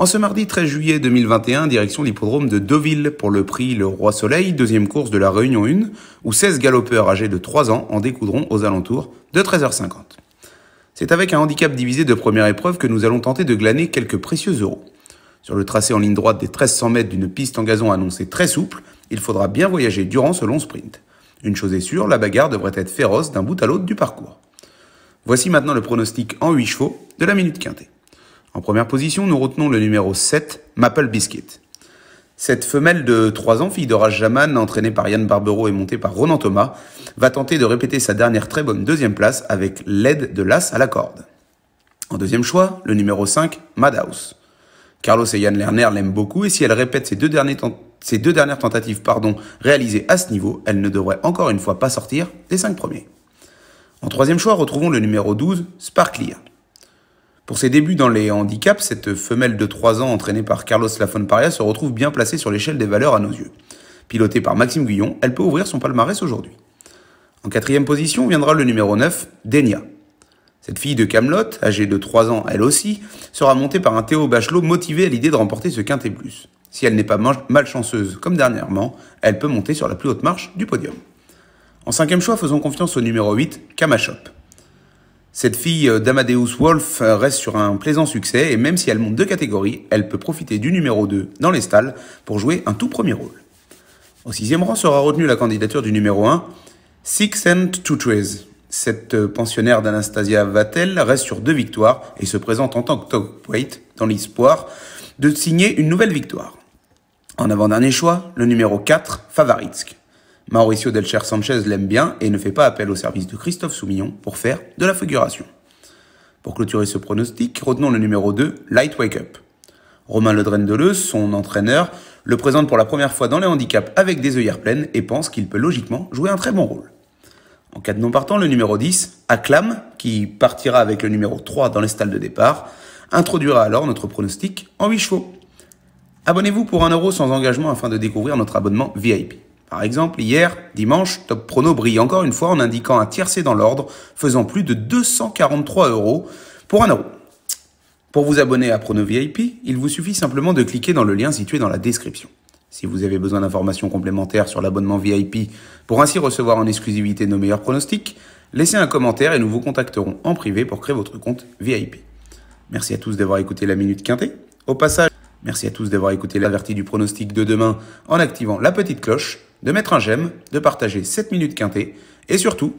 En ce mardi 13 juillet 2021, direction l'hippodrome de Deauville pour le prix Le Roi Soleil, deuxième course de la Réunion 1, où 16 galopeurs âgés de 3 ans en découdront aux alentours de 13h50. C'est avec un handicap divisé de première épreuve que nous allons tenter de glaner quelques précieux euros. Sur le tracé en ligne droite des 1300 mètres d'une piste en gazon annoncée très souple, il faudra bien voyager durant ce long sprint. Une chose est sûre, la bagarre devrait être féroce d'un bout à l'autre du parcours. Voici maintenant le pronostic en 8 chevaux de la minute quintée. En première position, nous retenons le numéro 7, Maple Biscuit. Cette femelle de 3 ans, fille de Raj Jaman, entraînée par Yann Barbero et montée par Ronan Thomas, va tenter de répéter sa dernière très bonne deuxième place avec l'aide de l'As à la corde. En deuxième choix, le numéro 5, Madhouse. Carlos et Yann Lerner l'aiment beaucoup et si elle répète ses deux, ses deux dernières tentatives pardon, réalisées à ce niveau, elle ne devrait encore une fois pas sortir des cinq premiers. En troisième choix, retrouvons le numéro 12, Sparklier. Pour ses débuts dans les handicaps, cette femelle de 3 ans entraînée par Carlos Lafonparia se retrouve bien placée sur l'échelle des valeurs à nos yeux. Pilotée par Maxime Guillon, elle peut ouvrir son palmarès aujourd'hui. En quatrième position viendra le numéro 9, Denia. Cette fille de Camelot, âgée de 3 ans elle aussi, sera montée par un Théo Bachelot motivé à l'idée de remporter ce quintet plus. Si elle n'est pas malchanceuse comme dernièrement, elle peut monter sur la plus haute marche du podium. En cinquième choix, faisons confiance au numéro 8, Kamachop. Cette fille euh, d'Amadeus Wolf euh, reste sur un plaisant succès et même si elle monte deux catégories, elle peut profiter du numéro 2 dans les stalles pour jouer un tout premier rôle. Au sixième rang sera retenue la candidature du numéro 1, Six and Two Trees. Cette euh, pensionnaire d'Anastasia Vatel reste sur deux victoires et se présente en tant que top weight dans l'espoir de signer une nouvelle victoire. En avant-dernier choix, le numéro 4, Favaritsk. Mauricio Delcher Sanchez l'aime bien et ne fait pas appel au service de Christophe Soumillon pour faire de la figuration. Pour clôturer ce pronostic, retenons le numéro 2, Light Wake Up. Romain Ledren-Deleuze, son entraîneur, le présente pour la première fois dans les handicaps avec des œillères pleines et pense qu'il peut logiquement jouer un très bon rôle. En cas de non partant, le numéro 10, Acclam, qui partira avec le numéro 3 dans les stalles de départ, introduira alors notre pronostic en 8 chevaux. Abonnez-vous pour 1€ sans engagement afin de découvrir notre abonnement VIP. Par exemple, hier, dimanche, Top Prono brille encore une fois en indiquant un tiercé dans l'ordre, faisant plus de 243 euros pour un euro. Pour vous abonner à Prono VIP, il vous suffit simplement de cliquer dans le lien situé dans la description. Si vous avez besoin d'informations complémentaires sur l'abonnement VIP pour ainsi recevoir en exclusivité nos meilleurs pronostics, laissez un commentaire et nous vous contacterons en privé pour créer votre compte VIP. Merci à tous d'avoir écouté la Minute Quintée. Au passage, Merci à tous d'avoir écouté l'averti du pronostic de demain en activant la petite cloche, de mettre un j'aime, de partager cette minutes quintées et surtout